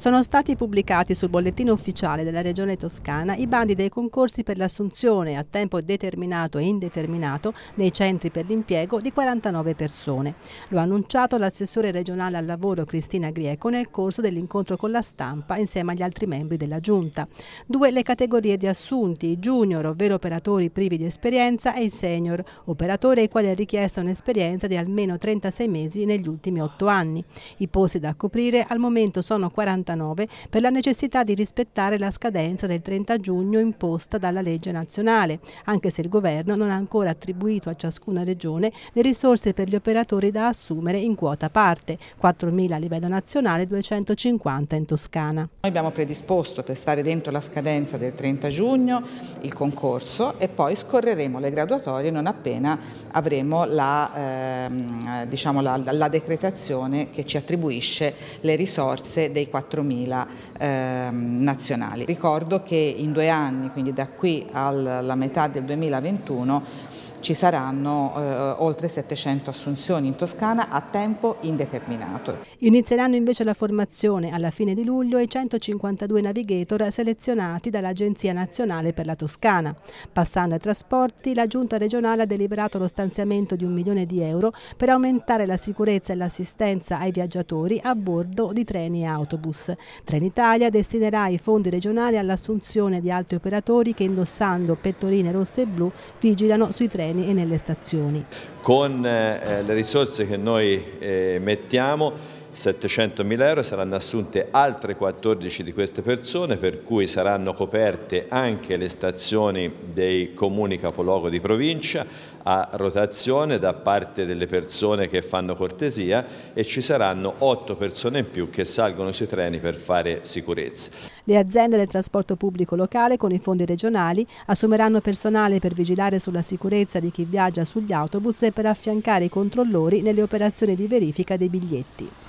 sono stati pubblicati sul bollettino ufficiale della Regione Toscana i bandi dei concorsi per l'assunzione a tempo determinato e indeterminato nei centri per l'impiego di 49 persone. Lo ha annunciato l'assessore regionale al lavoro Cristina Grieco nel corso dell'incontro con la stampa insieme agli altri membri della Giunta. Due le categorie di assunti, i junior, ovvero operatori privi di esperienza, e i senior, operatori ai quali è richiesta un'esperienza di almeno 36 mesi negli ultimi 8 anni. I posti da coprire al momento sono 40 59 per la necessità di rispettare la scadenza del 30 giugno imposta dalla legge nazionale, anche se il governo non ha ancora attribuito a ciascuna regione le risorse per gli operatori da assumere in quota parte, 4.000 a livello nazionale e 250 in Toscana. Noi abbiamo predisposto per stare dentro la scadenza del 30 giugno il concorso e poi scorreremo le graduatorie non appena avremo la, ehm, diciamo la, la decretazione che ci attribuisce le risorse dei 4.000 4.000 eh, nazionali. Ricordo che in due anni, quindi da qui alla metà del 2021, ci saranno eh, oltre 700 assunzioni in Toscana a tempo indeterminato. Inizieranno invece la formazione alla fine di luglio i 152 navigator selezionati dall'Agenzia Nazionale per la Toscana. Passando ai trasporti, la Giunta regionale ha deliberato lo stanziamento di un milione di euro per aumentare la sicurezza e l'assistenza ai viaggiatori a bordo di treni e autobus. Trenitalia destinerà i fondi regionali all'assunzione di altri operatori che indossando pettorine rosse e blu vigilano sui treni e nelle stazioni. Con eh, le risorse che noi eh, mettiamo 700.000 euro, saranno assunte altre 14 di queste persone per cui saranno coperte anche le stazioni dei comuni capoluogo di provincia a rotazione da parte delle persone che fanno cortesia e ci saranno 8 persone in più che salgono sui treni per fare sicurezza. Le aziende del trasporto pubblico locale con i fondi regionali assumeranno personale per vigilare sulla sicurezza di chi viaggia sugli autobus e per affiancare i controllori nelle operazioni di verifica dei biglietti.